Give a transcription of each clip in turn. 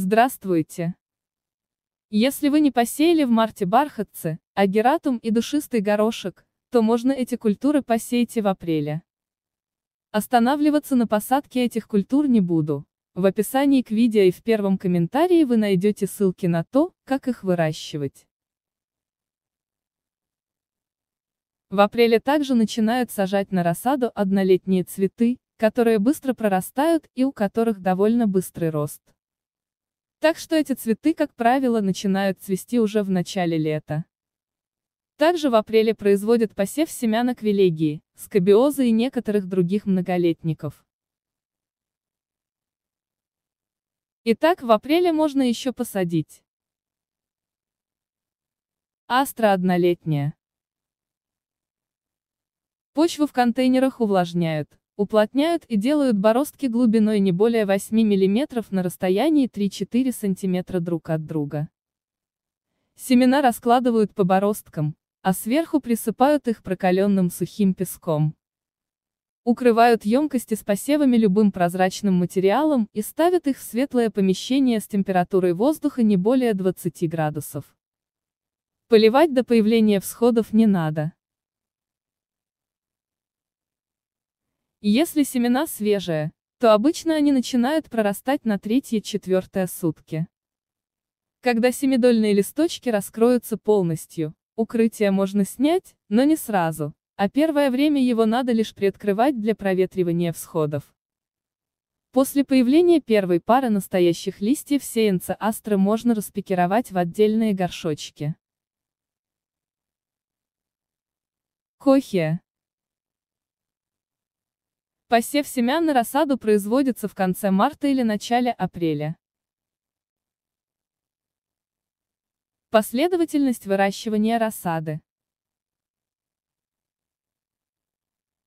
Здравствуйте! Если вы не посеяли в марте бархатцы, агератум и душистый горошек, то можно эти культуры посеять и в апреле. Останавливаться на посадке этих культур не буду. В описании к видео и в первом комментарии вы найдете ссылки на то, как их выращивать. В апреле также начинают сажать на рассаду однолетние цветы, которые быстро прорастают и у которых довольно быстрый рост. Так что эти цветы, как правило, начинают цвести уже в начале лета. Также в апреле производят посев семян аквилегии, скобиоза и некоторых других многолетников. Итак, в апреле можно еще посадить. Астра однолетняя. Почву в контейнерах увлажняют. Уплотняют и делают бороздки глубиной не более 8 мм на расстоянии 3-4 см друг от друга. Семена раскладывают по бороздкам, а сверху присыпают их прокаленным сухим песком. Укрывают емкости с посевами любым прозрачным материалом и ставят их в светлое помещение с температурой воздуха не более 20 градусов. Поливать до появления всходов не надо. Если семена свежие, то обычно они начинают прорастать на третье-четвертое сутки. Когда семидольные листочки раскроются полностью, укрытие можно снять, но не сразу, а первое время его надо лишь приоткрывать для проветривания всходов. После появления первой пары настоящих листьев сеянца астры можно распикировать в отдельные горшочки. Кохия. Посев семян на рассаду производится в конце марта или начале апреля. Последовательность выращивания рассады.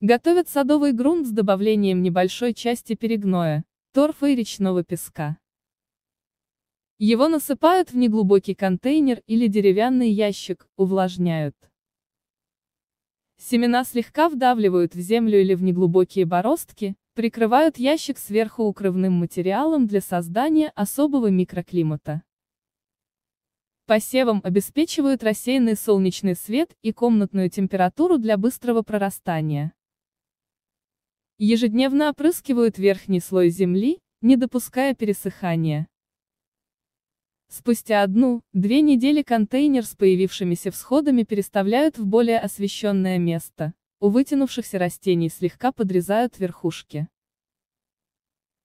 Готовят садовый грунт с добавлением небольшой части перегноя, торфа и речного песка. Его насыпают в неглубокий контейнер или деревянный ящик, увлажняют. Семена слегка вдавливают в землю или в неглубокие бороздки, прикрывают ящик сверху укрывным материалом для создания особого микроклимата. Посевом обеспечивают рассеянный солнечный свет и комнатную температуру для быстрого прорастания. Ежедневно опрыскивают верхний слой земли, не допуская пересыхания. Спустя одну-две недели контейнер с появившимися всходами переставляют в более освещенное место. У вытянувшихся растений слегка подрезают верхушки.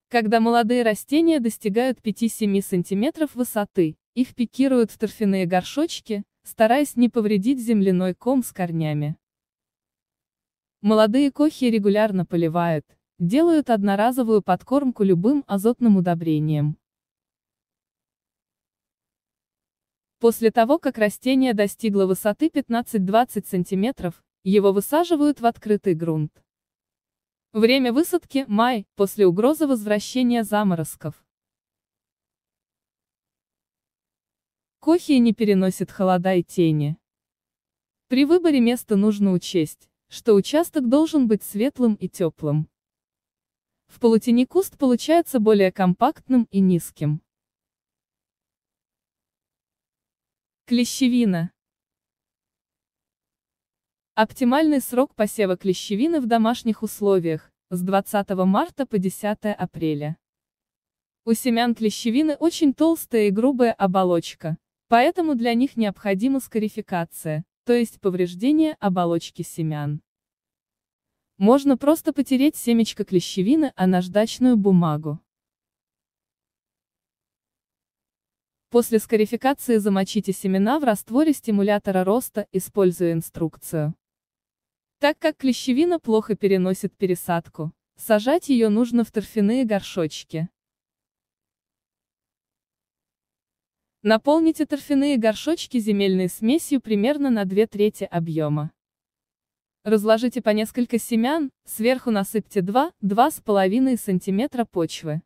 Когда молодые растения достигают 5-7 см высоты, их пикируют в торфяные горшочки, стараясь не повредить земляной ком с корнями. Молодые кохи регулярно поливают, делают одноразовую подкормку любым азотным удобрением. После того, как растение достигло высоты 15-20 см, его высаживают в открытый грунт. Время высадки – май, после угрозы возвращения заморозков. Кохия не переносит холода и тени. При выборе места нужно учесть, что участок должен быть светлым и теплым. В полутени куст получается более компактным и низким. Клещевина. Оптимальный срок посева клещевины в домашних условиях – с 20 марта по 10 апреля. У семян клещевины очень толстая и грубая оболочка, поэтому для них необходима скарификация, то есть повреждение оболочки семян. Можно просто потереть семечко клещевины о наждачную бумагу. После скарификации замочите семена в растворе стимулятора роста, используя инструкцию. Так как клещевина плохо переносит пересадку, сажать ее нужно в торфяные горшочки. Наполните торфяные горшочки земельной смесью примерно на 2 трети объема. Разложите по несколько семян, сверху насыпьте 2-2,5 см почвы.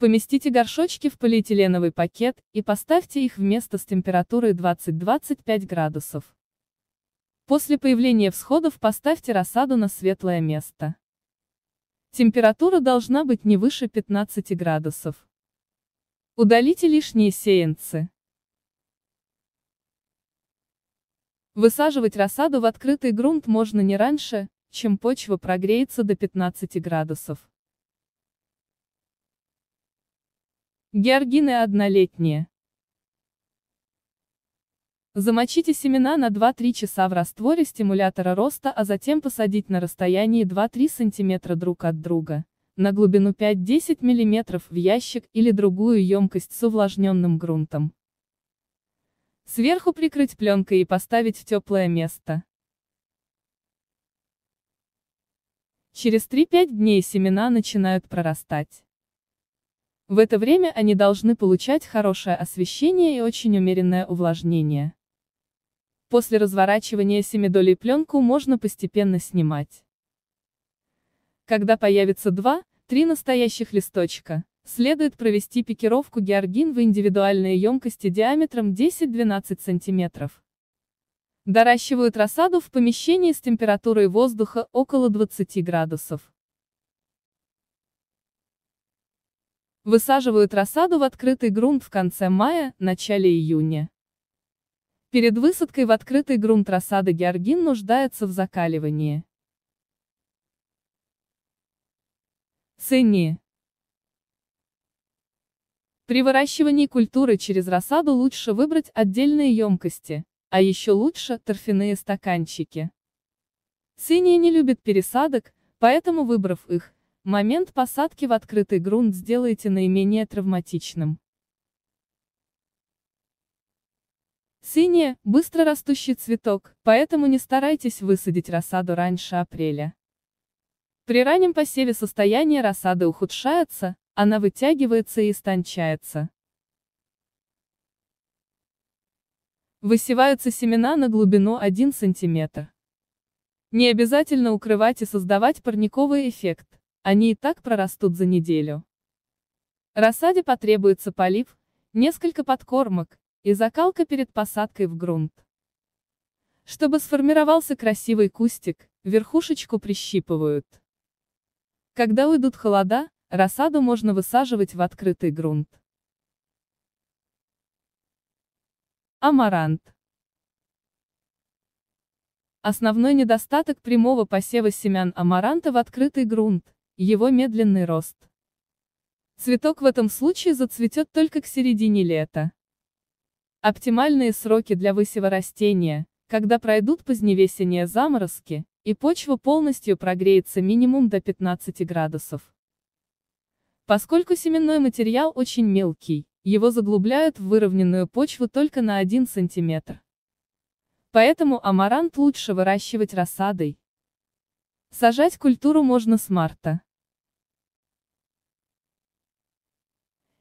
Поместите горшочки в полиэтиленовый пакет и поставьте их в место с температурой 20-25 градусов. После появления всходов поставьте рассаду на светлое место. Температура должна быть не выше 15 градусов. Удалите лишние сеянцы. Высаживать рассаду в открытый грунт можно не раньше, чем почва прогреется до 15 градусов. Георгины однолетние. Замочите семена на 2-3 часа в растворе стимулятора роста, а затем посадить на расстоянии 2-3 см друг от друга, на глубину 5-10 мм в ящик или другую емкость с увлажненным грунтом. Сверху прикрыть пленкой и поставить в теплое место. Через 3-5 дней семена начинают прорастать. В это время они должны получать хорошее освещение и очень умеренное увлажнение. После разворачивания семидолей пленку можно постепенно снимать. Когда появится два-три настоящих листочка, следует провести пикировку георгин в индивидуальные емкости диаметром 10-12 см. Доращивают рассаду в помещении с температурой воздуха около 20 градусов. Высаживают рассаду в открытый грунт в конце мая, начале июня. Перед высадкой в открытый грунт рассады георгин нуждается в закаливании. Цени. При выращивании культуры через рассаду лучше выбрать отдельные емкости, а еще лучше – торфяные стаканчики. Синие не любят пересадок, поэтому выбрав их, Момент посадки в открытый грунт сделайте наименее травматичным. Синяя – быстро растущий цветок, поэтому не старайтесь высадить рассаду раньше апреля. При раннем посеве состояние рассады ухудшается, она вытягивается и истончается. Высеваются семена на глубину 1 см. Не обязательно укрывать и создавать парниковый эффект. Они и так прорастут за неделю. Рассаде потребуется полив, несколько подкормок и закалка перед посадкой в грунт. Чтобы сформировался красивый кустик, верхушечку прищипывают. Когда уйдут холода, рассаду можно высаживать в открытый грунт. Амарант. Основной недостаток прямого посева семян амаранта в открытый грунт его медленный рост. Цветок в этом случае зацветет только к середине лета. Оптимальные сроки для высева растения, когда пройдут поздневесенние заморозки, и почва полностью прогреется минимум до 15 градусов. Поскольку семенной материал очень мелкий, его заглубляют в выровненную почву только на 1 см. Поэтому амарант лучше выращивать рассадой. Сажать культуру можно с марта.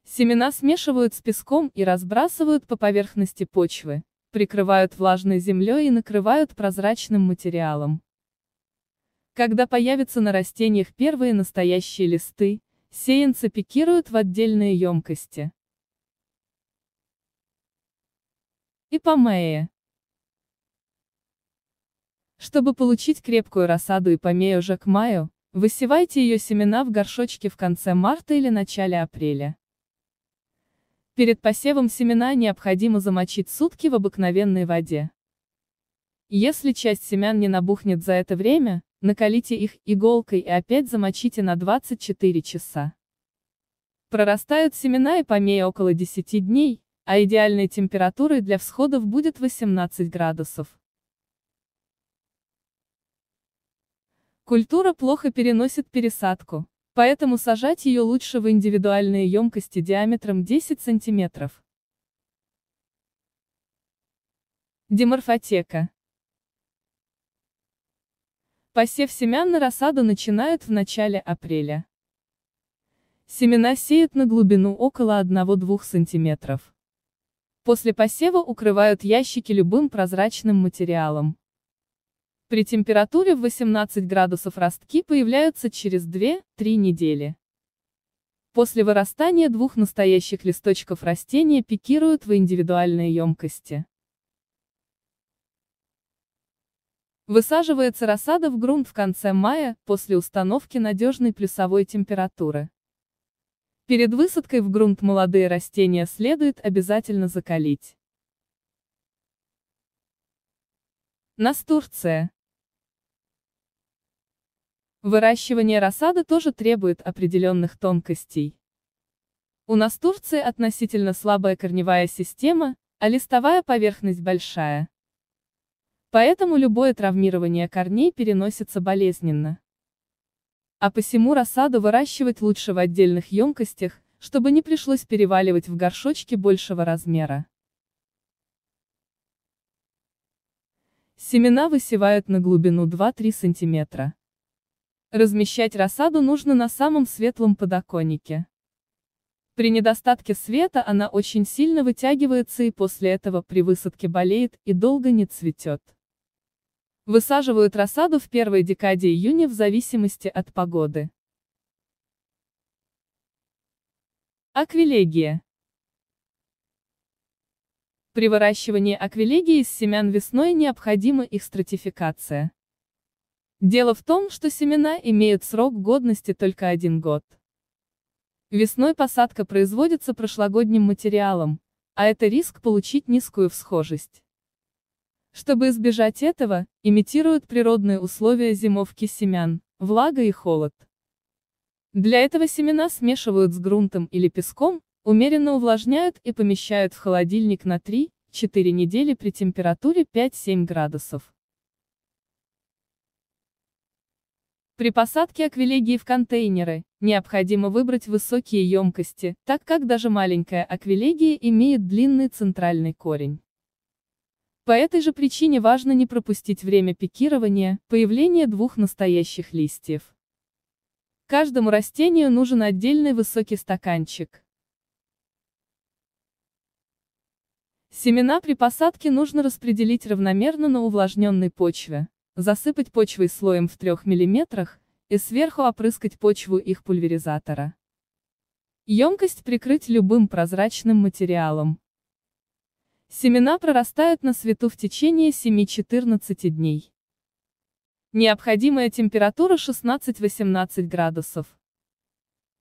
Семена смешивают с песком и разбрасывают по поверхности почвы, прикрывают влажной землей и накрывают прозрачным материалом. Когда появятся на растениях первые настоящие листы, сеянцы пикируют в отдельные емкости. И помея. Чтобы получить крепкую рассаду и помею уже к маю, высевайте ее семена в горшочке в конце марта или начале апреля. Перед посевом семена необходимо замочить сутки в обыкновенной воде. Если часть семян не набухнет за это время, накалите их иголкой и опять замочите на 24 часа. Прорастают семена и помея около 10 дней, а идеальной температурой для всходов будет 18 градусов. Культура плохо переносит пересадку. Поэтому сажать ее лучше в индивидуальные емкости диаметром 10 см. Деморфотека. Посев семян на рассаду начинают в начале апреля. Семена сеют на глубину около 1-2 см. После посева укрывают ящики любым прозрачным материалом. При температуре в 18 градусов ростки появляются через 2-3 недели. После вырастания двух настоящих листочков растения пикируют в индивидуальные емкости. Высаживается рассада в грунт в конце мая, после установки надежной плюсовой температуры. Перед высадкой в грунт молодые растения следует обязательно закалить. Настурция. Выращивание рассады тоже требует определенных тонкостей. У нас Турции относительно слабая корневая система, а листовая поверхность большая. Поэтому любое травмирование корней переносится болезненно. А посему рассаду выращивать лучше в отдельных емкостях, чтобы не пришлось переваливать в горшочки большего размера. Семена высевают на глубину 2-3 сантиметра. Размещать рассаду нужно на самом светлом подоконнике. При недостатке света она очень сильно вытягивается и после этого при высадке болеет и долго не цветет. Высаживают рассаду в первой декаде июня в зависимости от погоды. Аквилегия. При выращивании аквилегии из семян весной необходима их стратификация. Дело в том, что семена имеют срок годности только один год. Весной посадка производится прошлогодним материалом, а это риск получить низкую всхожесть. Чтобы избежать этого, имитируют природные условия зимовки семян, влага и холод. Для этого семена смешивают с грунтом или песком, умеренно увлажняют и помещают в холодильник на 3-4 недели при температуре 5-7 градусов. При посадке аквилегии в контейнеры, необходимо выбрать высокие емкости, так как даже маленькая аквилегия имеет длинный центральный корень. По этой же причине важно не пропустить время пикирования, появления двух настоящих листьев. Каждому растению нужен отдельный высокий стаканчик. Семена при посадке нужно распределить равномерно на увлажненной почве. Засыпать почвой слоем в 3 мм и сверху опрыскать почву их пульверизатора. Емкость прикрыть любым прозрачным материалом. Семена прорастают на свету в течение 7-14 дней. Необходимая температура 16-18 градусов.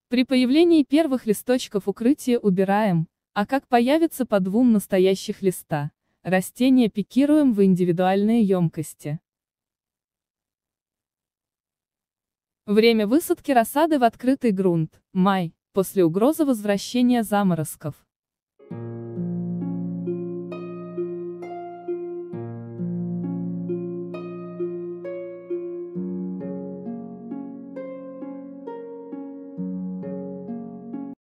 При появлении первых листочков укрытие убираем, а как появится по двум настоящих листа, растения пикируем в индивидуальные емкости. Время высадки рассады в открытый грунт – май, после угрозы возвращения заморозков.